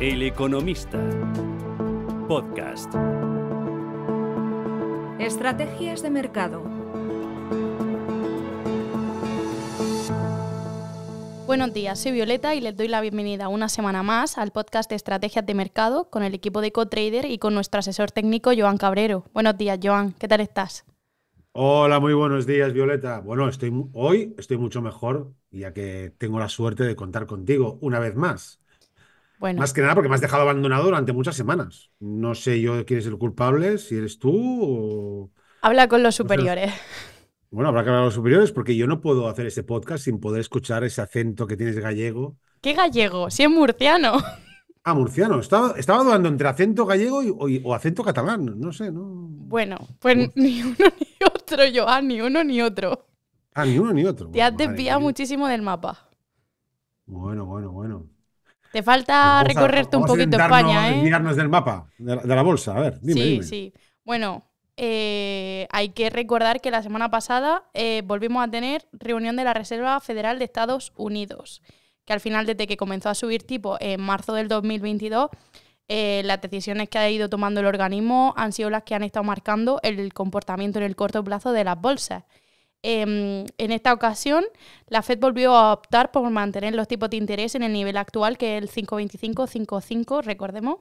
El Economista. Podcast. Estrategias de mercado. Buenos días, soy Violeta y les doy la bienvenida una semana más al podcast de Estrategias de Mercado con el equipo de CoTrader y con nuestro asesor técnico Joan Cabrero. Buenos días, Joan, ¿qué tal estás? Hola, muy buenos días, Violeta. Bueno, estoy hoy estoy mucho mejor, ya que tengo la suerte de contar contigo una vez más. Más que nada porque me has dejado abandonado durante muchas semanas. No sé yo quién es el culpable, si eres tú o... Habla con los superiores. Bueno, habrá que hablar con los superiores porque yo no puedo hacer ese podcast sin poder escuchar ese acento que tienes gallego. ¿Qué gallego? Si es murciano. Ah, murciano. Estaba, estaba dudando entre acento gallego o, acento catalán. No sé, ¿no? Bueno, pues ni uno ni otro, Joan, ni uno ni otro. Ah, ni uno ni otro. Te has desviado muchísimo del mapa. bueno, bueno. Te falta recorrerte un poquito España, ¿eh? Mirarnos del mapa, de la, bolsa. A ver, dime. Sí, sí. Bueno, eh, hay que recordar que la semana pasada eh, volvimos a tener reunión de la Reserva Federal de Estados Unidos, que al final, desde que comenzó a subir tipo en marzo del 2022, eh, las decisiones que ha ido tomando el organismo han sido las que han estado marcando el comportamiento en el corto plazo de las bolsas. Em, en esta ocasión, la Fed volvió a optar por mantener los tipos de interés en el nivel actual, que es el 5,25-5,5, recordemos,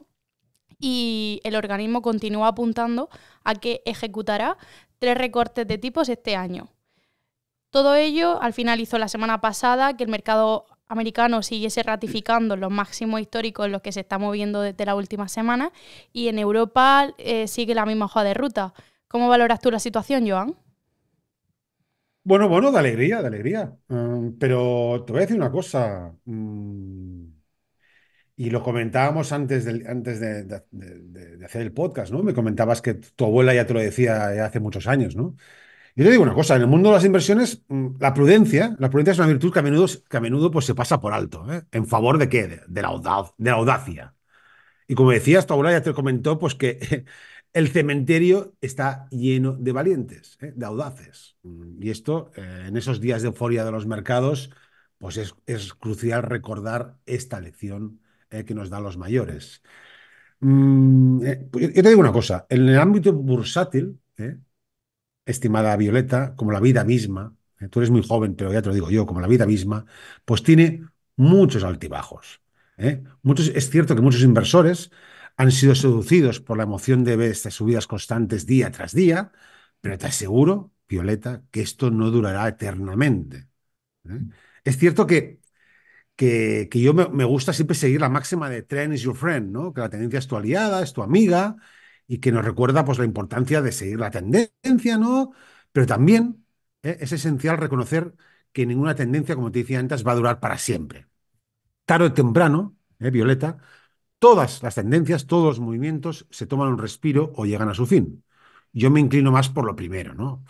y el organismo continúa apuntando a que ejecutará tres recortes de tipos este año. Todo ello al final hizo la semana pasada que el mercado americano siguiese ratificando los máximos históricos en los que se está moviendo desde la última semana y en Europa eh, sigue la misma hoja de ruta. ¿Cómo valoras tú la situación, Joan? Bueno, bueno, de alegría, de alegría. Mm, pero te voy a decir una cosa. Mm, y lo comentábamos antes, antes de, hacer el podcast, ¿no? Me comentabas que tu abuela ya te lo decía eh, hace muchos años, ¿no? Yo te digo una cosa, en el mundo de las inversiones, mm, la prudencia, la prudencia es una virtud que a menudo, que a menudo pues, se pasa por alto, ¿eh? ¿En favor de qué? De, la de la audacia. Y como decías, tu abuela ya te comentó pues, que El cementerio está lleno de valientes, ¿eh? de audaces. Y esto, eh, en esos días de euforia de los mercados, pues es, crucial recordar esta lección eh, que nos dan los mayores. Mm, pues yo te digo una cosa, en el ámbito bursátil, estimada Violeta, como la vida misma, tú eres muy joven, pero ya te lo digo yo, como la vida misma, pues tiene muchos altibajos. Muchos, es cierto que muchos inversores han sido seducidos por la emoción de ver estas subidas constantes día tras día, pero te aseguro, Violeta, que esto no durará eternamente. ¿eh? Mm. Es cierto que, que, yo me, gusta siempre seguir la máxima de trend is your friend, ¿no? que la tendencia es tu aliada, es tu amiga, y que nos recuerda pues, la importancia de seguir la tendencia, ¿no? pero también ¿eh? es esencial reconocer que ninguna tendencia, como te decía antes, va a durar para siempre. Tarde o temprano, ¿eh, Violeta, todas las tendencias, todos los movimientos se toman un respiro o llegan a su fin. Yo me inclino más por lo primero, ¿no?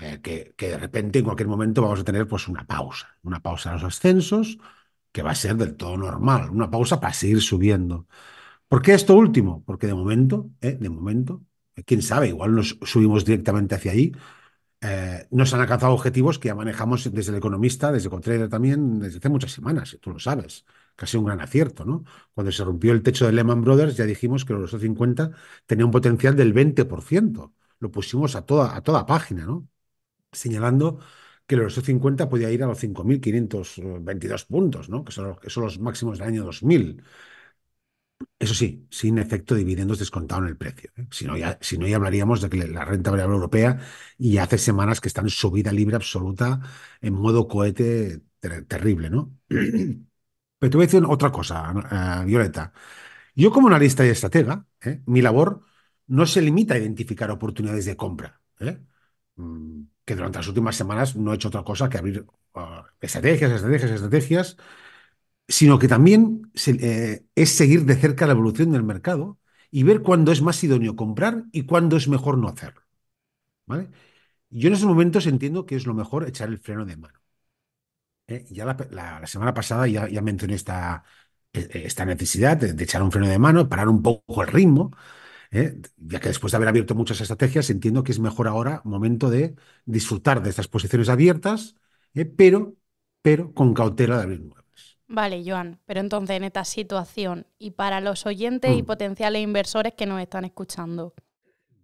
Eh, que, de repente en cualquier momento vamos a tener pues una pausa, una pausa en los ascensos que va a ser del todo normal, una pausa para seguir subiendo. ¿Por qué esto último? Porque de momento, eh, de momento, eh, quién sabe, igual nos subimos directamente hacia allí. Eh, nos han alcanzado objetivos que ya manejamos desde el economista, desde Contreras también, desde hace muchas semanas, tú lo sabes casi un gran acierto, ¿no? Cuando se rompió el techo de Lehman Brothers ya dijimos que el Euro 50 tenía un potencial del 20%. Lo pusimos a toda, a toda página, ¿no? Señalando que el Euro 50 podía ir a los 5.522 puntos, ¿no? Que son, los, que son los máximos del año 2000. Eso sí, sin efecto dividendos descontado en el precio. ¿eh? Si, no ya, si no, hablaríamos de que la renta variable europea y hace semanas que está en subida libre absoluta en modo cohete terrible, ¿no? Pero te voy a decir otra cosa, eh, Violeta. Yo como analista y estratega, eh, mi labor no se limita a identificar oportunidades de compra, eh. mm, que durante las últimas semanas no he hecho otra cosa que abrir ah, estrategias, estrategias, estrategias, sino que también es seguir de cerca la evolución del mercado y ver cuándo es más idóneo comprar y cuándo es mejor no hacerlo. ¿vale? Yo en esos momentos entiendo que es lo mejor echar el freno de mano. Eh, ya la, semana pasada ya, ya mencioné esta, e, e, esta necesidad de, echar un freno de mano, parar un poco el ritmo, eh, ya que después de haber abierto muchas estrategias, entiendo que es mejor ahora momento de disfrutar de estas posiciones abiertas, eh, pero, pero con cautela de abrir nuevas. Vale, Joan, pero entonces en esta situación y para los oyentes y mm. potenciales inversores que nos están escuchando,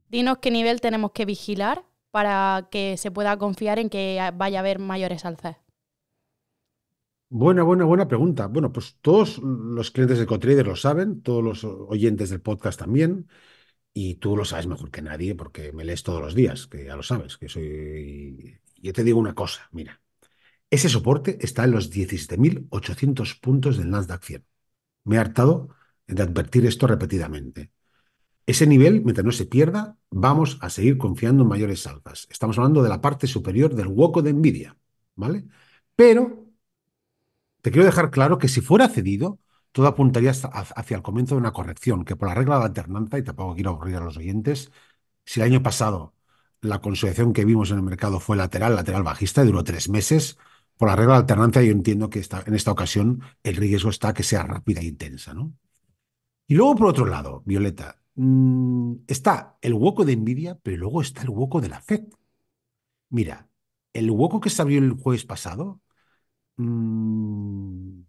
dinos qué nivel tenemos que vigilar para que se pueda confiar en que vaya a haber mayores alzas. Buena, buena, buena pregunta. Bueno, pues todos los clientes de CoTrader lo saben, todos los oyentes del podcast también, y tú lo sabes mejor que nadie porque me lees todos los días, que ya lo sabes, que soy... Yo te digo una cosa, mira, ese soporte está en los 17.800 puntos del Nasdaq 100. Me he hartado de advertir esto repetidamente. Ese nivel, mientras no se pierda, vamos a seguir confiando en mayores salvas. Estamos hablando de la parte superior del hueco de envidia. ¿vale? Pero te quiero dejar claro que si fuera cedido, todo apuntaría hacia el comienzo de una corrección, que por la regla de alternancia alternanza, y tampoco quiero aburrir a los oyentes, si el año pasado la consolidación que vimos en el mercado fue lateral, lateral bajista, y duró tres meses, por la regla de alternancia yo entiendo que en esta ocasión el riesgo está que sea rápida e intensa. ¿no? Y luego, por otro lado, Violeta, mm, está el hueco de envidia, pero luego está el hueco de la FED. Mira, el hueco que se abrió el jueves pasado Mm,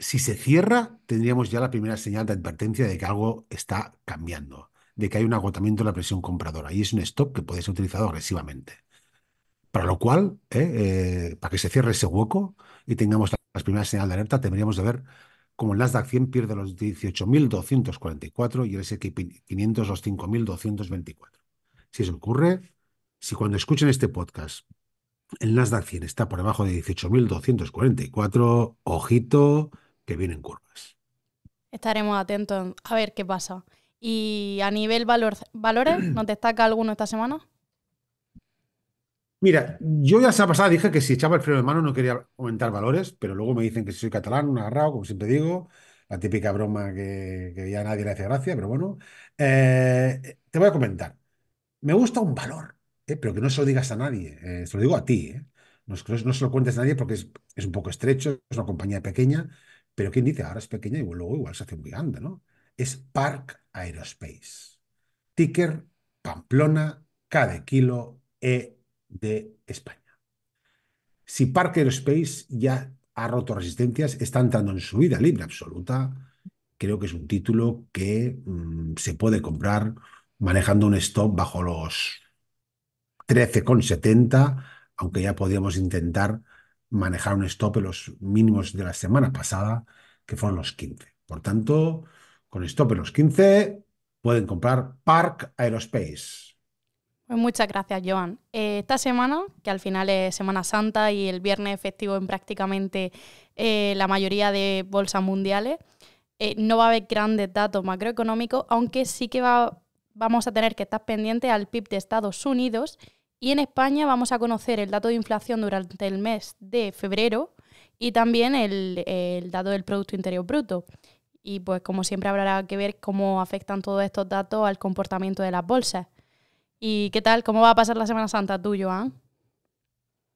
si se cierra, tendríamos ya la primera señal de advertencia de que algo está cambiando, de que hay un agotamiento de la presión compradora y es un stop que puede ser utilizado agresivamente. Para lo cual, ¿eh? Eh, para que se cierre ese hueco y tengamos las la primeras señales de alerta, tendríamos de ver como el Nasdaq 100 pierde los 18.244 y el S&P 500 los 5.224. Si eso ocurre, si cuando escuchen este podcast el Nasdaq 100 está por debajo de 18.244. Ojito, que vienen curvas. Estaremos atentos a ver qué pasa. ¿Y a nivel valor, valores, nos destaca alguno esta semana? Mira, yo ya se pasada dije que si echaba el freno de mano no quería aumentar valores, pero luego me dicen que si soy catalán, un agarrado, como siempre digo, la típica broma que, ya nadie le hace gracia, pero bueno. Eh, te voy a comentar. Me gusta un valor eh, pero que no se lo digas a nadie, eh, se lo digo a ti, eh. no, se lo cuentes a nadie porque es, un poco estrecho, es una compañía pequeña, pero quien dice ahora es pequeña y luego igual se hace muy grande, ¿no? Es Park Aerospace. Ticker Pamplona, K kilo, E de España. Si Park Aerospace ya ha roto resistencias, está entrando en su vida libre absoluta, creo que es un título que mm, se puede comprar manejando un stop bajo los 13,70, aunque ya podíamos intentar manejar un stop en los mínimos de la semana pasada, que fueron los 15. Por tanto, con stop en los 15 pueden comprar Park Aerospace. Pues muchas gracias, Joan. Eh, esta semana, que al final es Semana Santa y el viernes efectivo en prácticamente eh, la mayoría de bolsas mundiales, eh, no va a haber grandes datos macroeconómicos, aunque sí que vamos a tener que estar pendiente al PIB de Estados Unidos y en España vamos a conocer el dato de inflación durante el mes de febrero y también el, dato del Producto Interior Bruto. Y pues como siempre habrá que ver cómo afectan todos estos datos al comportamiento de las bolsas. ¿Y qué tal? ¿Cómo va a pasar la Semana Santa tú, Joan?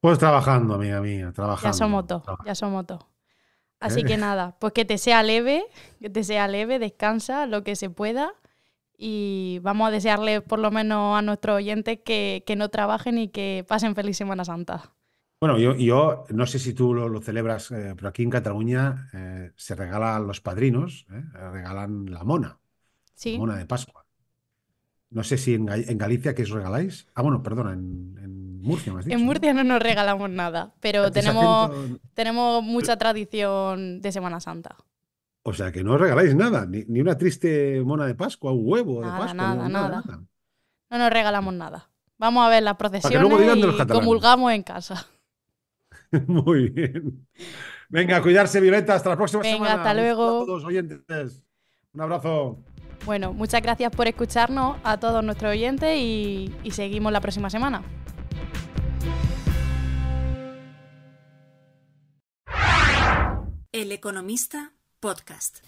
Pues trabajando, amiga mía, trabajando. Ya somos dos, ya somos dos. Así que nada, pues que te sea leve, que te sea leve, descansa lo que se pueda y vamos a desearle por lo menos a nuestros oyentes que, no trabajen y que pasen feliz Semana Santa. Bueno, yo, no sé si tú lo, celebras, eh, pero aquí en Cataluña eh, se regalan los padrinos, eh, regalan la mona, la mona de Pascua. No sé si en, Galicia que os regaláis. Ah, bueno, perdona, en, Murcia En Murcia ¿no? nos regalamos nada, pero tenemos, tenemos mucha tradición de Semana Santa. O sea que no os regaláis nada, ni, una triste mona de Pascua, un huevo de Pascua. Nada, nada, nada. No nos regalamos nada. Vamos a ver la procesión y comulgamos en casa. Muy bien. Venga, a cuidarse, Violeta. Hasta la próxima Venga, Hasta luego. todos oyentes. Un abrazo. Bueno, muchas gracias por escucharnos a todos nuestros oyentes y, y seguimos la próxima semana. El economista подкаст.